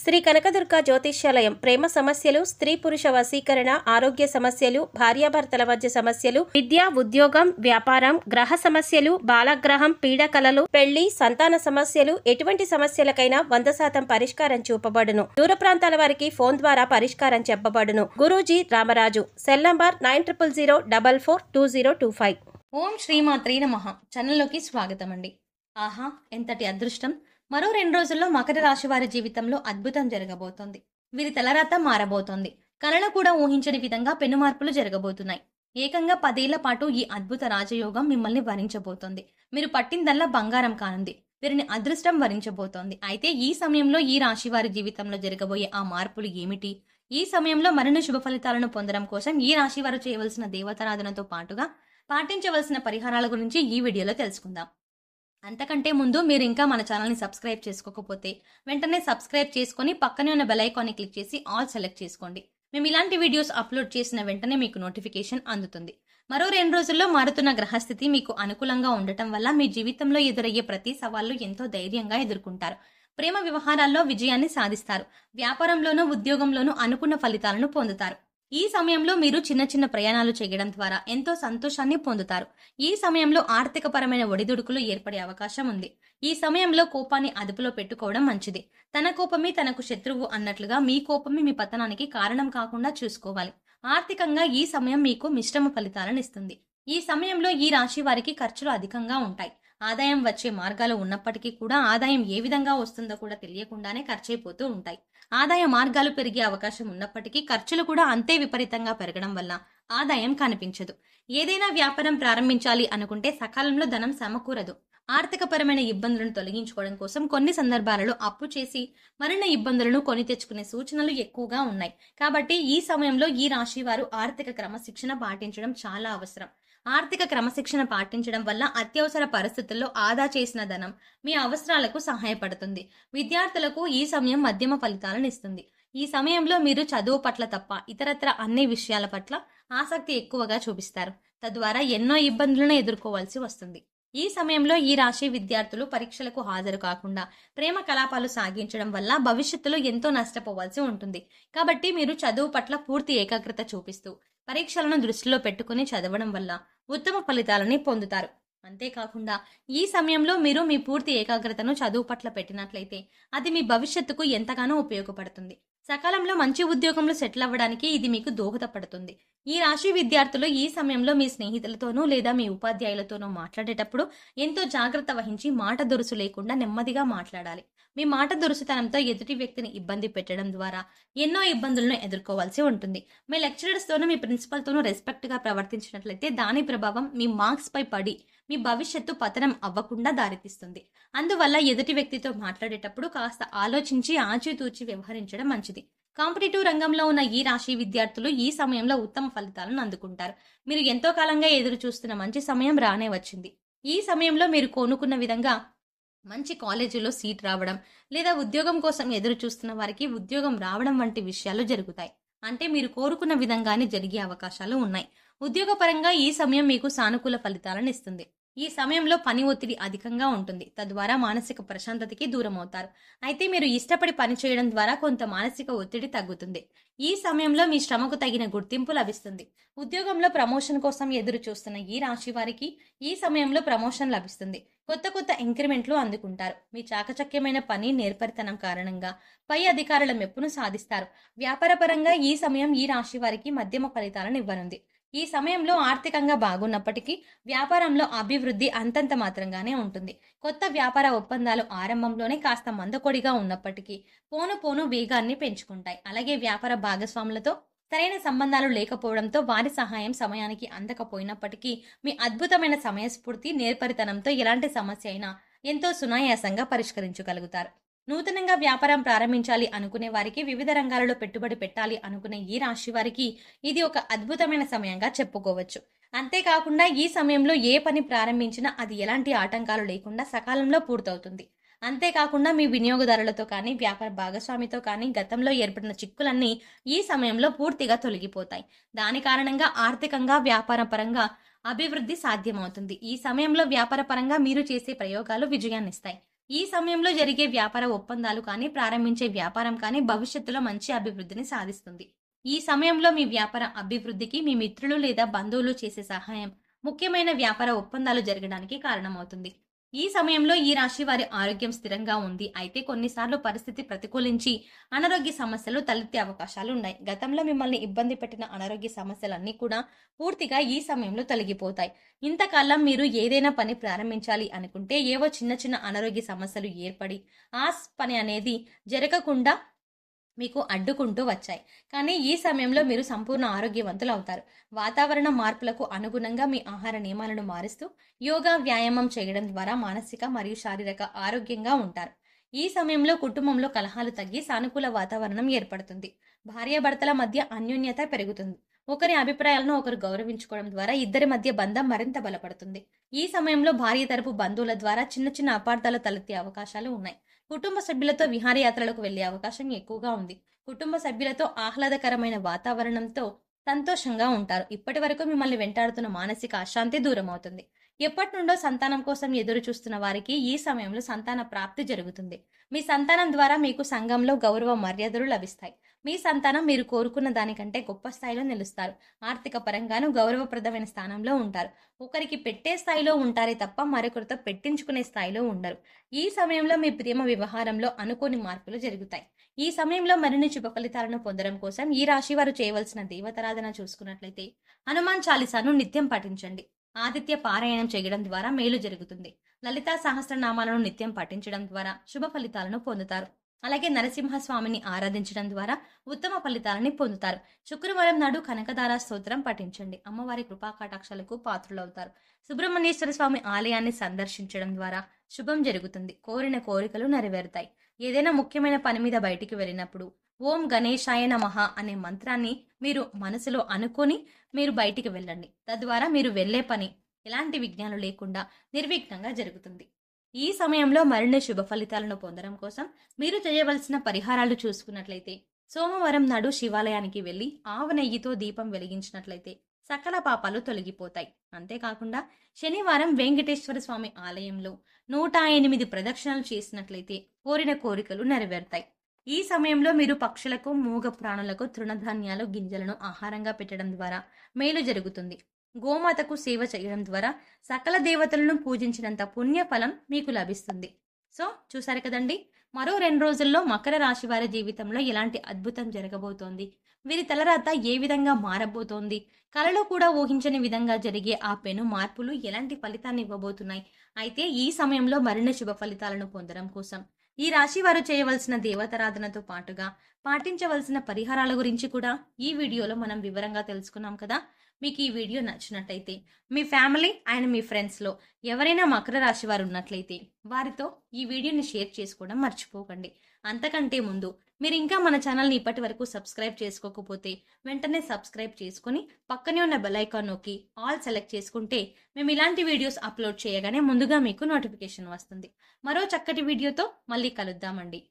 శ్రీ కనకదుర్గ జ్యోతిష్యాలయం ప్రేమ సమస్యలు స్త్రీ పురుష వశీకరణ ఆరోగ్య సమస్యలు భార్యాభర్తల మధ్య సమస్యలు విద్య ఉద్యోగం వ్యాపారం గ్రహ సమస్యలు బాలగ్రహం పీడకలలు పెళ్లి సంతాన సమస్యలు ఎటువంటి సమస్యలకైనా వంద శాతం పరిష్కారం చూపబడును దూర ప్రాంతాల వారికి ఫోన్ ద్వారా పరిష్కారం చెప్పబడును Guruji Ramaraju cell number nine triple zero double four two zero two five ఓం శ్రీమాత్రి నమ ఛానల్లోకి స్వాగతం అండి ఆహా ఎంతటి అదృష్టం మరో రెండు రోజుల్లో మకర రాశి వారి జీవితంలో అద్భుతం జరగబోతోంది వీరి తలరాత మారబోతోంది కళలో కూడా ఊహించని విధంగా పెను మార్పులు జరగబోతున్నాయి ఏకంగా పదేళ్ల పాటు ఈ అద్భుత రాజయోగం మిమ్మల్ని వరించబోతోంది మీరు పట్టిందల్లా బంగారం కానుంది వీరిని అదృష్టం వరించబోతోంది అయితే ఈ సమయంలో ఈ రాశి వారి జీవితంలో జరగబోయే ఆ మార్పులు ఏమిటి ఈ సమయంలో మరిన్ని శుభ ఫలితాలను పొందడం కోసం ఈ రాశి వారు చేయవలసిన దేవతారాధనతో పాటుగా పాటించవలసిన పరిహారాల గురించి ఈ వీడియోలో తెలుసుకుందాం అంతకంటే ముందు మీరు ఇంకా మన ఛానల్ని సబ్స్క్రైబ్ చేసుకోకపోతే వెంటనే సబ్స్క్రైబ్ చేసుకొని పక్కనే ఉన్న బెల్ ఐకాన్ని క్లిక్ చేసి ఆల్ సెలెక్ట్ చేసుకోండి మేము ఇలాంటి వీడియోస్ అప్లోడ్ చేసిన వెంటనే మీకు నోటిఫికేషన్ అందుతుంది మరో రెండు రోజుల్లో మారుతున్న గ్రహస్థితి మీకు అనుకూలంగా ఉండటం వల్ల మీ జీవితంలో ఎదురయ్యే ప్రతి సవాళ్లు ఎంతో ధైర్యంగా ఎదుర్కొంటారు ప్రేమ వ్యవహారాల్లో విజయాన్ని సాధిస్తారు వ్యాపారంలోనూ ఉద్యోగంలోనూ అనుకున్న ఫలితాలను పొందుతారు ఈ సమయంలో మీరు చిన్న చిన్న ప్రయాణాలు చేయడం ద్వారా ఎంతో సంతోషాన్ని పొందుతారు ఈ సమయంలో ఆర్థికపరమైన ఒడిదుడుకులు ఏర్పడే అవకాశం ఉంది ఈ సమయంలో కోపాన్ని అదుపులో పెట్టుకోవడం మంచిది తన కోపమే తనకు శత్రువు అన్నట్లుగా మీ కోపమే మీ పతనానికి కారణం కాకుండా చూసుకోవాలి ఆర్థికంగా ఈ సమయం మీకు మిశ్రమ ఫలితాలను ఇస్తుంది ఈ సమయంలో ఈ రాశి వారికి ఖర్చులు అధికంగా ఉంటాయి ఆదాయం వచ్చే మార్గాలు ఉన్నప్పటికీ కూడా ఆదాయం ఏ విధంగా వస్తుందో కూడా తెలియకుండానే ఖర్చైపోతూ ఉంటాయి ఆదాయ మార్గాలు పెరిగే అవకాశం ఉన్నప్పటికీ ఖర్చులు కూడా అంతే విపరీతంగా పెరగడం వల్ల ఆదాయం కనిపించదు ఏదైనా వ్యాపారం ప్రారంభించాలి అనుకుంటే సకాలంలో ధనం సమకూరదు ఆర్థికపరమైన ఇబ్బందులను తొలగించుకోవడం కోసం కొన్ని సందర్భాలలో అప్పు చేసి మరణ ఇబ్బందులను కొని తెచ్చుకునే సూచనలు ఎక్కువగా ఉన్నాయి కాబట్టి ఈ సమయంలో ఈ రాశి వారు ఆర్థిక క్రమశిక్షణ పాటించడం చాలా అవసరం ఆర్థిక క్రమశిక్షణ పాటించడం వల్ల అత్యవసర పరిస్థితుల్లో ఆదా చేసిన ధనం మీ అవసరాలకు సహాయపడుతుంది విద్యార్థులకు ఈ సమయం మధ్యమ ఫలితాలను ఇస్తుంది ఈ సమయంలో మీరు చదువు పట్ల తప్ప ఇతరత్ర అన్ని విషయాల పట్ల ఆసక్తి ఎక్కువగా చూపిస్తారు తద్వారా ఎన్నో ఇబ్బందులను ఎదుర్కోవాల్సి వస్తుంది ఈ సమయంలో ఈ రాశి విద్యార్థులు పరీక్షలకు హాజరు కాకుండా ప్రేమ కలాపాలు సాగించడం వల్ల భవిష్యత్తులో ఎంతో నష్టపోవాల్సి ఉంటుంది కాబట్టి మీరు చదువు పట్ల పూర్తి ఏకాగ్రత చూపిస్తూ పరీక్షలను దృష్టిలో పెట్టుకుని చదవడం వల్ల ఉత్తమ ఫలితాలని పొందుతారు అంతేకాకుండా ఈ సమయంలో మీరు మీ పూర్తి ఏకాగ్రతను చదువు పట్ల పెట్టినట్లయితే అది మీ భవిష్యత్తుకు ఎంతగానో ఉపయోగపడుతుంది సకాలంలో మంచి ఉద్యోగంలో సెటిల్ అవ్వడానికి ఇది మీకు దోహదపడుతుంది ఈ రాశి విద్యార్థులు ఈ సమయంలో మీ స్నేహితులతోనూ లేదా మీ ఉపాధ్యాయులతోనూ మాట్లాడేటప్పుడు ఎంతో జాగ్రత్త వహించి మాట దొరుసు లేకుండా నెమ్మదిగా మాట్లాడాలి మీ మాట దొరుసుతనంతో ఎదుటి వ్యక్తిని ఇబ్బంది పెట్టడం ద్వారా ఎన్నో ఇబ్బందులను ఎదుర్కోవాల్సి ఉంటుంది మీ లెక్చరర్స్తోనూ మీ ప్రిన్సిపల్తోనూ రెస్పెక్ట్గా ప్రవర్తించినట్లయితే దాని ప్రభావం మీ మార్క్స్పై పడి మీ భవిష్యత్తు పతనం అవ్వకుండా దారితీస్తుంది అందువల్ల ఎదుటి వ్యక్తితో మాట్లాడేటప్పుడు కాస్త ఆలోచించి ఆచితూచి వ్యవహరించడం మంచిది కాంపిటేటివ్ రంగంలో ఉన్న ఈ రాశి విద్యార్థులు ఈ సమయంలో ఉత్తమ ఫలితాలను అందుకుంటారు మీరు ఎంతో కాలంగా ఎదురు చూస్తున్న మంచి సమయం రానే వచ్చింది ఈ సమయంలో మీరు కోనుకున్న విధంగా మంచి కాలేజీలో సీట్ రావడం లేదా ఉద్యోగం కోసం ఎదురు చూస్తున్న వారికి ఉద్యోగం రావడం వంటి విషయాలు జరుగుతాయి అంటే మీరు కోరుకున్న విధంగానే జరిగే అవకాశాలు ఉన్నాయి ఉద్యోగపరంగా ఈ సమయం మీకు సానుకూల ఫలితాలను ఇస్తుంది ఈ సమయంలో పని ఒత్తిడి అధికంగా ఉంటుంది తద్వారా మానసిక ప్రశాంతతకి దూరం అవుతారు అయితే మీరు ఇష్టపడి పని చేయడం ద్వారా కొంత మానసిక ఒత్తిడి తగ్గుతుంది ఈ సమయంలో మీ శ్రమకు తగిన గుర్తింపు లభిస్తుంది ఉద్యోగంలో ప్రమోషన్ కోసం ఎదురు చూస్తున్న ఈ రాశి వారికి ఈ సమయంలో ప్రమోషన్ లభిస్తుంది కొత్త కొత్త ఇంక్రిమెంట్లు అందుకుంటారు మీ చాకచక్యమైన పని నేర్పరితనం కారణంగా పై అధికారుల మెప్పును సాధిస్తారు వ్యాపారపరంగా ఈ సమయం ఈ రాశి వారికి మధ్యమ ఫలితాలను ఇవ్వనుంది ఈ సమయంలో ఆర్థికంగా బాగున్నప్పటికీ వ్యాపారంలో అభివృద్ధి అంతంత మాత్రంగానే ఉంటుంది కొత్త వ్యాపార ఒప్పందాలు ఆరంభంలోనే కాస్త మందకొడిగా ఉన్నప్పటికీ పోను పోను వేగాన్ని పెంచుకుంటాయి అలాగే వ్యాపార భాగస్వాములతో సరైన సంబంధాలు లేకపోవడంతో వారి సహాయం సమయానికి అందకపోయినప్పటికీ మీ అద్భుతమైన సమయస్ఫూర్తి నేర్పరితనంతో ఎలాంటి సమస్య అయినా ఎంతో సునాయాసంగా పరిష్కరించగలుగుతారు నూతనంగా వ్యాపారం ప్రారంభించాలి అనుకునే వారికి వివిధ రంగాలలో పెట్టుబడి పెట్టాలి అనుకునే ఈ రాశి వారికి ఇది ఒక అద్భుతమైన సమయంగా చెప్పుకోవచ్చు అంతేకాకుండా ఈ సమయంలో ఏ పని ప్రారంభించినా అది ఎలాంటి ఆటంకాలు లేకుండా సకాలంలో పూర్తవుతుంది అంతేకాకుండా మీ వినియోగదారులతో కానీ వ్యాపార భాగస్వామితో కానీ గతంలో ఏర్పడిన చిక్కులన్నీ ఈ సమయంలో పూర్తిగా తొలగిపోతాయి దాని కారణంగా ఆర్థికంగా వ్యాపారపరంగా అభివృద్ధి సాధ్యమవుతుంది ఈ సమయంలో వ్యాపారపరంగా మీరు చేసే ప్రయోగాలు విజయాన్నిస్తాయి ఈ సమయంలో జరిగే వ్యాపార ఒప్పందాలు కానీ ప్రారంభించే వ్యాపారం కానీ భవిష్యత్తులో మంచి అభివృద్ధిని సాధిస్తుంది ఈ సమయంలో మీ వ్యాపార అభివృద్ధికి మీ మిత్రులు లేదా బంధువులు చేసే సహాయం ముఖ్యమైన వ్యాపార ఒప్పందాలు జరగడానికి కారణమవుతుంది ఈ సమయంలో ఈ రాశి వారి ఆరోగ్యం స్థిరంగా ఉంది అయితే కొన్నిసార్లు పరిస్థితి ప్రతికూలించి అనారోగ్య సమస్యలు తలెత్తే అవకాశాలు ఉన్నాయి గతంలో మిమ్మల్ని ఇబ్బంది పెట్టిన అనారోగ్య సమస్యలన్నీ కూడా పూర్తిగా ఈ సమయంలో తొలగిపోతాయి ఇంతకాలం మీరు ఏదైనా పని ప్రారంభించాలి అనుకుంటే ఏవో చిన్న చిన్న అనారోగ్య సమస్యలు ఏర్పడి ఆ పని అనేది జరగకుండా మీకు అడ్డుకుంటూ వచ్చాయి కానీ ఈ సమయంలో మీరు సంపూర్ణ ఆరోగ్యవంతులు అవుతారు వాతావరణ మార్పులకు అనుగుణంగా మీ ఆహార నియమాలను మారుస్తూ యోగా వ్యాయామం చేయడం ద్వారా మానసిక మరియు శారీరక ఆరోగ్యంగా ఉంటారు ఈ సమయంలో కుటుంబంలో కలహాలు తగ్గి సానుకూల వాతావరణం ఏర్పడుతుంది భార్యాభర్తల మధ్య అన్యోన్యత పెరుగుతుంది ఒకరి అభిప్రాయాలను ఒకరు గౌరవించుకోవడం ద్వారా ఇద్దరి మధ్య బంధం మరింత బలపడుతుంది ఈ సమయంలో భార్య తరపు బంధువుల ద్వారా చిన్న చిన్న అపార్థాలు తలెత్తే అవకాశాలు ఉన్నాయి కుటుంబ సభ్యులతో విహారయాత్రలకు వెళ్లే అవకాశం ఎక్కువగా ఉంది కుటుంబ సభ్యులతో ఆహ్లాదకరమైన వాతావరణంతో సంతోషంగా ఉంటారు ఇప్పటి వరకు మిమ్మల్ని వెంటాడుతున్న మానసిక అశాంతి దూరం అవుతుంది ఎప్పటి నుండో సంతానం కోసం ఎదురు చూస్తున్న వారికి ఈ సమయంలో సంతాన ప్రాప్తి జరుగుతుంది మీ సంతానం ద్వారా మీకు సంఘంలో గౌరవ మర్యాదలు లభిస్తాయి మీ సంతానం మీరు కోరుకున్న దానికంటే గొప్ప స్థాయిలో నిలుస్తారు ఆర్థిక పరంగాను గౌరవప్రదమైన స్థానంలో ఉంటారు ఒకరికి పెట్టే స్థాయిలో ఉంటారే తప్ప మరొకరితో పెట్టించుకునే స్థాయిలో ఉండరు ఈ సమయంలో మీ ప్రేమ వ్యవహారంలో అనుకోని మార్పులు జరుగుతాయి ఈ సమయంలో మరిన్ని శుభ ఫలితాలను పొందడం కోసం ఈ రాశి వారు చేయవలసిన దేవతారాధన చూసుకున్నట్లయితే హనుమాన్ చాలీసాను నిత్యం పాటించండి ఆదిత్య పారాయణం చేయడం ద్వారా మేలు జరుగుతుంది లలితా సహస్రనామాలను నిత్యం పఠించడం ద్వారా శుభ ఫలితాలను పొందుతారు అలాగే నరసింహస్వామిని ఆరాధించడం ద్వారా ఉత్తమ ఫలితాలని పొందుతారు శుక్రవారం నాడు కనకదార స్తోత్రం పఠించండి అమ్మవారి కృపాకటాక్షలకు పాత్రులవుతారు సుబ్రహ్మణ్యేశ్వర స్వామి ఆలయాన్ని సందర్శించడం ద్వారా శుభం జరుగుతుంది కోరిన కోరికలు నెరవేరుతాయి ఏదైనా ముఖ్యమైన పని మీద బయటికి వెళ్ళినప్పుడు ఓం గణేశాయ నమః అనే మంత్రాన్ని మీరు మనసులో అనుకొని మీరు బయటికి వెళ్ళండి తద్వారా మీరు వెళ్ళే పని ఎలాంటి విఘ్నాలు లేకుండా నిర్విఘ్నంగా జరుగుతుంది ఈ సమయంలో మరిన్ని శుభ ఫలితాలను పొందడం కోసం మీరు చేయవలసిన పరిహారాలు చూసుకున్నట్లయితే సోమవారం నాడు శివాలయానికి వెళ్ళి ఆవు నెయ్యితో దీపం వెలిగించినట్లయితే సకల పాపాలు తొలగిపోతాయి అంతేకాకుండా శనివారం వెంకటేశ్వర స్వామి ఆలయంలో నూట ఎనిమిది ప్రదక్షిణలు చేసినట్లయితే కోరిన కోరికలు నెరవేరుతాయి ఈ సమయంలో మీరు పక్షులకు మూగ ప్రాణులకు తృణధాన్యాలు గింజలను ఆహారంగా పెట్టడం ద్వారా మేలు జరుగుతుంది గోమాతకు సేవ చేయడం ద్వారా సకల దేవతలను పూజించినంత పుణ్యఫలం మీకు లభిస్తుంది సో చూసారు కదండి మరో రెండు రోజుల్లో మకర రాశి వారి జీవితంలో ఎలాంటి అద్భుతం జరగబోతోంది వీరి తలరాత ఏ విధంగా మారబోతోంది కలలో కూడా ఊహించని విధంగా జరిగే ఆ పెను మార్పులు ఎలాంటి ఫలితాన్ని ఇవ్వబోతున్నాయి అయితే ఈ సమయంలో మరిన్ని శుభ ఫలితాలను పొందడం కోసం ఈ రాశి వారు చేయవలసిన దేవతారాధనతో పాటుగా పాటించవలసిన పరిహారాల గురించి కూడా ఈ వీడియోలో మనం వివరంగా తెలుసుకున్నాం కదా మీకు ఈ వీడియో నచ్చినట్టయితే మీ ఫ్యామిలీ అండ్ మీ ఫ్రెండ్స్లో ఎవరైనా మకర రాశి వారు ఉన్నట్లయితే వారితో ఈ వీడియోని షేర్ చేసుకోవడం మర్చిపోకండి అంతకంటే ముందు మీరు ఇంకా మన ఛానల్ని ఇప్పటి వరకు సబ్స్క్రైబ్ చేసుకోకపోతే వెంటనే సబ్స్క్రైబ్ చేసుకుని పక్కనే ఉన్న బెల్ ఐకాన్ నొక్కి ఆల్ సెలెక్ట్ చేసుకుంటే మేము ఇలాంటి వీడియోస్ అప్లోడ్ చేయగానే ముందుగా మీకు నోటిఫికేషన్ వస్తుంది మరో చక్కటి వీడియోతో మళ్ళీ కలుద్దామండి